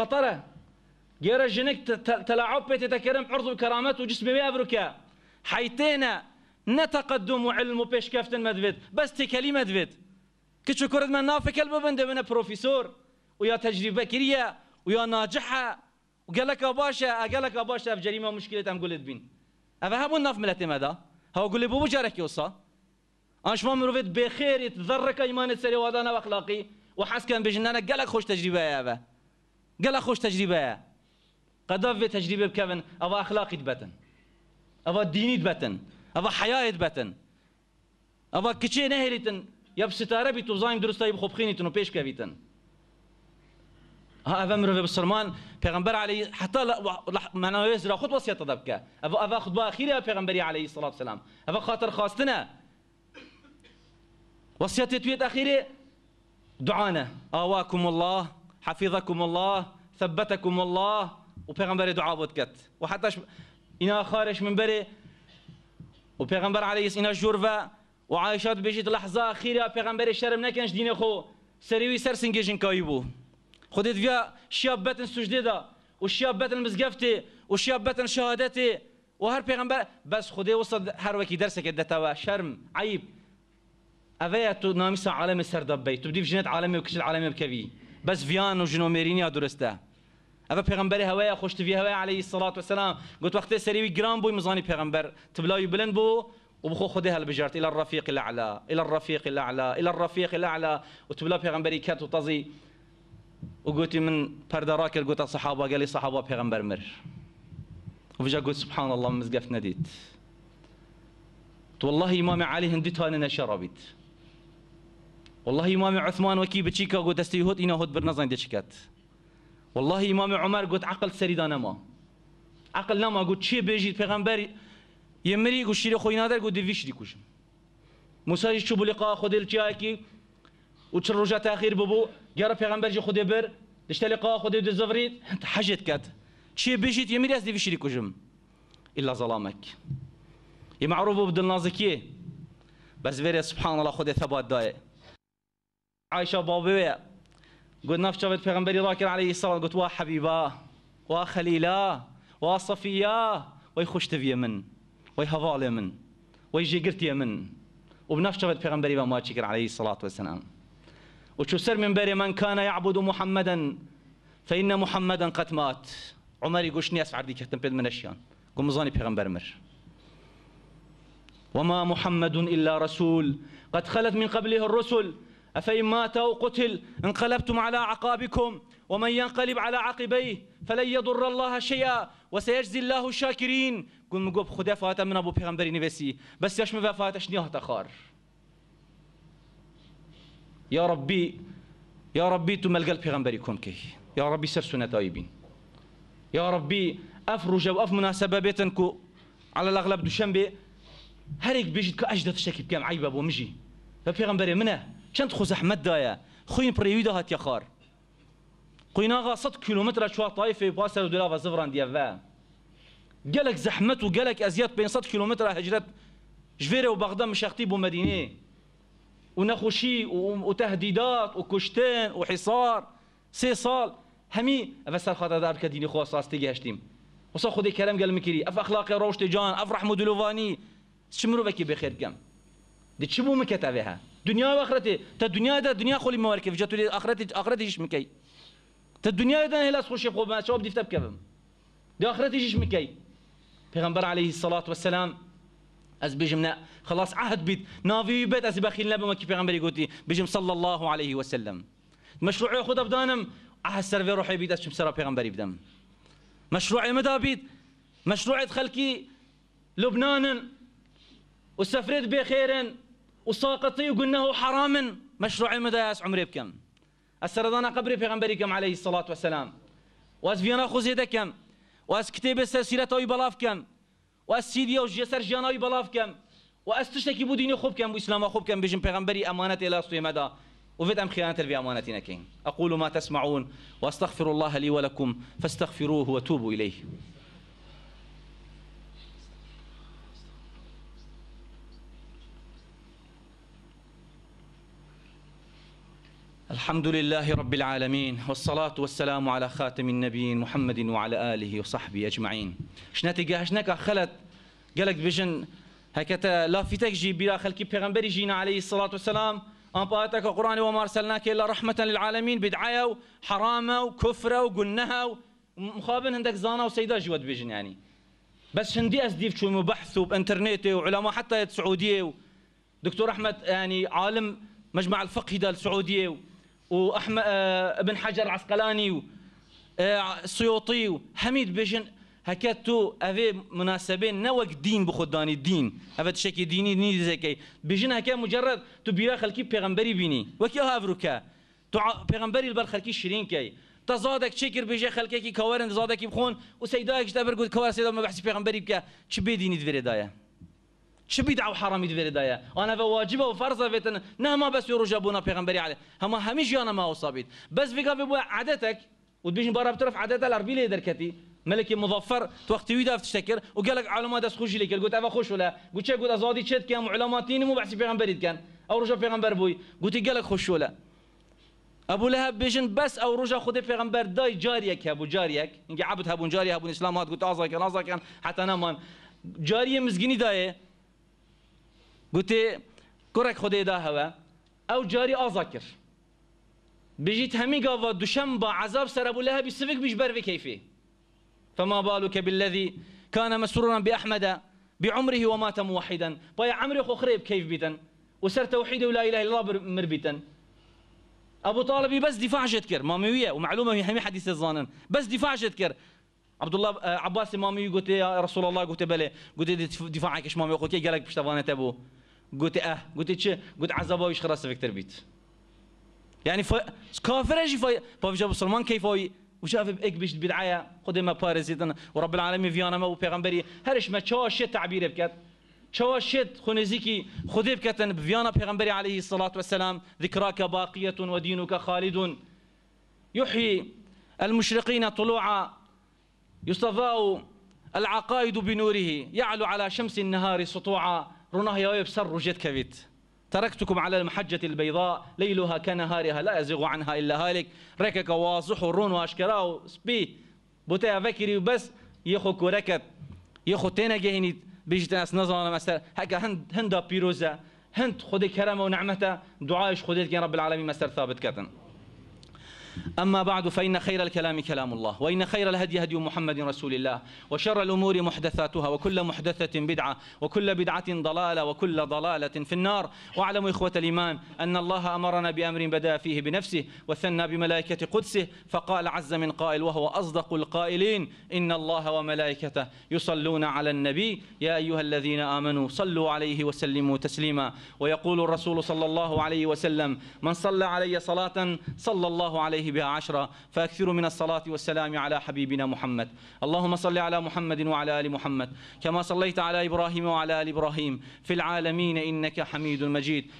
خطره جيرا جنك تلاعب بيت تكرم عرض وكرامات وجسم بي أفريكا حيتينا نتقدم وعلم وبيش كافتن مدفت بس تكلي مدفت كتشو كرد من نافك الببند من بروفيسور ويا تجربة كرية ويا ناجحة وقالك باشا قالك أباشا في جريمة مشكلة أم قلت بين أفا هبو الناف ملتي مدى هو قولي بو بجارك يوصا أنش ما مروفيد بخير يتذرك إيمان السري وادانا وأخلاقي وحسكا بجنانك قالك خوش تجربة يا أبا قال خوش تجربه يا قدف في تجربه بكفن او اخلاقي تبتن او ديني تبتن او حياه تبتن او كچه نهلتن يب ستاره بی تو زایم درسته بخوب خینیتن و پیش کویتن ها اول مروه بسرمان پیغمبر علی حتی معنوی زرا خود وصیت دب که اول اول خطبه اخیره پیغمبری علیه الصلاه والسلام اول خاطر خواستنه وصیت تويت اخیره دعانا آواكم الله حفظكم الله ثبتكم الله وبيغمبر دعاء بودكت وحتى إنا خارج من بري وبيغمبر عليه إنا جورفا وعايشات بيجيت لحظة أخيرة بيغمبر الشرم نكنش دين خو سريوي سرسنجيجن كايبو خديت فيها شابات سجدة وشابات مزقفتي وشابات شهادتي وهر بيغمبر بس خدي وصل هر وكي درسك الدتاوة شرم عيب أفايا تو ناميسا عالم السردبي تبدي في جنات عالمي وكشل عالمي بكبي بس فيان وجنو وجنوميرينيا درسته اف پیغمبر هوا خوشتوی هوا عليه الصلاة والسلام قلت وقت سريوي جرام بو مزاني پیغمبر تبلاوی بلند بو وبخو خدها البجارت الى الرفيق الاعلى الى الرفيق الاعلى الى الرفيق الاعلى وتبلا پیغمبري كات وطزي وقلت من بردراك قلت الصحابه قال لي صحابه پیغمبر مر وفجاه قلت سبحان الله مزقف نديت والله امام علي هنديت انا شربت والله امام عثمان وكي بچيكا قد استيهود انا هود برنزان دشكات والله امام عمر قد عقل سريدانا ما عقل نما قد شي بيجي پیغمبر يمري قد شيري خوينا در قد ديفيش دي كوشم موسى يشوب بلقاء خود الجاكي وتر رجا تاخير ببو جرى پیغمبر جي خود بر دشت لقاء خود دزفريد حاجت كات شي بيجي يمري از ديفيش دي كوشم الا ظلامك يمعروف بدل نازكي بس فيري سبحان الله خود ثبات دايه عايشه بابيه قلنا شافت بيغمبري راكن عليه الصلاه قلت وا حبيبا وا خليلا وا صفيا وي خشت في يمن وي هفال يمن وي جيقرت يمن وبنفس شافت بيغمبري ما شكر عليه الصلاه والسلام وشو سر من بري من كان يعبد محمدا فان محمدا قد مات عمر يقول شني اسعد ديك بيد من اشيان قوم زاني بيغمبر مر وما محمد الا رسول قد خلت من قبله الرسل أفإن مات أو قتل انقلبتم على عقابكم ومن ينقلب على عقبيه فلن يضر الله شيئا وسيجزي الله الشاكرين قل مقوب خدا فاتا من ابو بيغمبري نفسي بس يشم مو فاتش تخار يا ربي يا ربي تم تملقى البيغمبري كي يا ربي سر سنة تايبين يا ربي أفرج وأف مناسبة بيتنكو على الأغلب دوشنبي هريك بيجيتكو أجدد الشكل كام عيبة بومجي فبيغمبري منه چند خو زحمت دایا خو این پریوی پرێویدا هاتیە خار خو این آقا صد کیلومتر چوار طایفێ با سەر دولاوە زڤڕان دیەڤە گلک زحمت و گلک گەلک بین صد کیلومتر هجرت جویر و بەغدا مشەختی بو مدینه و نخوشی و تهدیدات و کشتن و حصار سه سال همی هەمی سر خاطر خاتەدار که دینی خواست خۆ ساستی گەشتیم وسا خودی گل میکری اف اخلاق روشت جان اف رحم دلوانی چی ڕەحمە دلووانی بخیر کم دی چی بوو مکەتەوێ ها و واخرتي تا دنيا دا دنیا خویی موالك فجات جاتولي اخرتي اخرتي میکی تا دنيا دا نه لاس خوشی خوب شو بدي كبم دا اخرتي آخرتیش میکی پیغمبر عليه الصلاه والسلام از نه خلاص عهد بيت نافی بيت از بخيل نبا ما کی پیغمبری گویی بیم صلى الله عليه وسلم مشروع خود ابدانم عهد سرفي روحي بيت اشم سرا پیغمبر بدم مشروع مدى بيت خلقی لبنان و سفرت بخیرن وساقطي وقلناه حرام مشروع المداس عمري بكم السردانا قبري في بيغمبريكم عليه الصلاة والسلام واس فينا خوزي دكم واس كتاب سلسلة اوي بلافكم سيدي أو وجسر جانا اوي بلافكم واس تشتكي بو ديني خوبكم واسلام خوبكم بجم بيغمبري امانة الى سوي مدى وفيت ام خيانة في امانتنا كين اقول ما تسمعون واستغفر الله لي ولكم فاستغفروه وتوبوا اليه الحمد لله رب العالمين والصلاة والسلام على خاتم النبيين محمد وعلى آله وصحبه أجمعين شناتي قاهشنك خلت قالك بجن هكذا لا فيتك جي بلا خلكي بيغمبري جينا عليه الصلاة والسلام أن باتك القرآن وما أرسلناك إلا رحمة للعالمين بدعايا وحرامة وكفرة وقنها مخابن عندك زانا وسيدة جود بجن يعني بس هندي أسديف شو بحث بإنترنت وعلماء حتى السعودية دكتور أحمد يعني عالم مجمع الفقه ده السعودية واحمد آه، ابن حجر العسقلاني آه، السيوطي وحميد بيجن هكاتو افي مناسبين نوك دين بخداني دين افت شكي ديني ني زكي بيجن هكا مجرد تو بيرا خلكي بيغمبري بيني وكي هافروكا تو بيغمبري البر شيرين كي تزادك شكر بيجي خلكي كوارن زادك بخون وسيداك جدبر قد كور سيدا ما بحسي بيغمبري بكا تشبي ديني دفري دايه چ حرامي و حرامی دايا وانا في واجبه وفرزه و فەرزە بێتن نەما بەسی ڕژە بوونا پێغمبەری عێ هەما هەمی ژیانە ماوەسا بیت بەس بگا بێ بووە عادەتێک بترف عادتها لەربی لي دركتي ملكي مظفر توقتي ويدا تشتكر وقال لك علماء داس خوشي لك قلت افا خوش ولا قلت قلت ازادي تشد كان علماتين مو بحسي بيغمبر كان او رجا بيغمبر بوي قلت قال لك خوش ولا ابو لهب بيجن بس او رجا خدي بيغمبر داي جاريك ابو جاريك انك عبد هابون جاري هابون اسلام هات قلت ازا كان ازا كان حتى نمان جاري مزقني دايه گوتی كرك خدي دا هوا او جاری آزا کر بجيت همي قاوا با عذاب سربوا لها بسفك مش برفي كيفي فما بالك بالذي كان مسرورا بأحمد بعمره ومات موحدا ويا عمري خو خريب كيف بيتن وسر توحيد ولا إله إلا الله مربيتن أبو طالب بس دفاع جتكر ماموية ومعلومة هي همي حديث الظانن بس دفاع جتكر عبد الله عباس مامي قلت يا رسول الله قلت بلي قلت دفاعك ايش مامي قلت قالك باش تبو قلت اه قلت چه قلت عذاب اوش خلاص فيكتر بيت يعني ف... كافر اجي ف... فوجا مسلمان كيف هاي وشاف اك بيش بدعايا خد ما بارزيتنا ورب العالمين فيانا ما وبيغمبري هرش ما چاشه تعبير بكات چواشت خنزيكي خديب كتن بفيانا بيغمبري عليه الصلاة والسلام ذكراك باقية ودينك خالد يحيي المشرقين طلوعا يصطفى العقائد بنوره يعلو على شمس النهار سطوعا رناهيا بسر جيت كفيت تركتكم على المحجة البيضاء ليلها كنهارها لا يزيغ عنها إلا هالك ركك واضح رون واشكرا سبي بوتا فكري بس يخو كوركت يخو تينا جهنيت بيجت ناس نظرنا مثلا هكا هند هندا بيروزا هند خدي كرمه ونعمته دعايش خديت رب العالمين مثلا ثابت كتن أما بعد فإن خير الكلام كلام الله وإن خير الهدي هدي محمد رسول الله وشر الأمور محدثاتها وكل محدثة بدعة وكل بدعة ضلالة وكل ضلالة في النار واعلموا إخوة الإيمان أن الله أمرنا بأمر بدأ فيه بنفسه وثنى بملائكة قدسه فقال عز من قائل وهو أصدق القائلين إن الله وملائكته يصلون على النبي يا أيها الذين آمنوا صلوا عليه وسلموا تسليما ويقول الرسول صلى الله عليه وسلم من صلى علي صلاة صلى الله عليه بها عشرة فأكثروا من الصلاة والسلام على حبيبنا محمد اللهم صل على محمد وعلى آل محمد كما صليت على إبراهيم وعلى آل إبراهيم في العالمين إنك حميد مجيد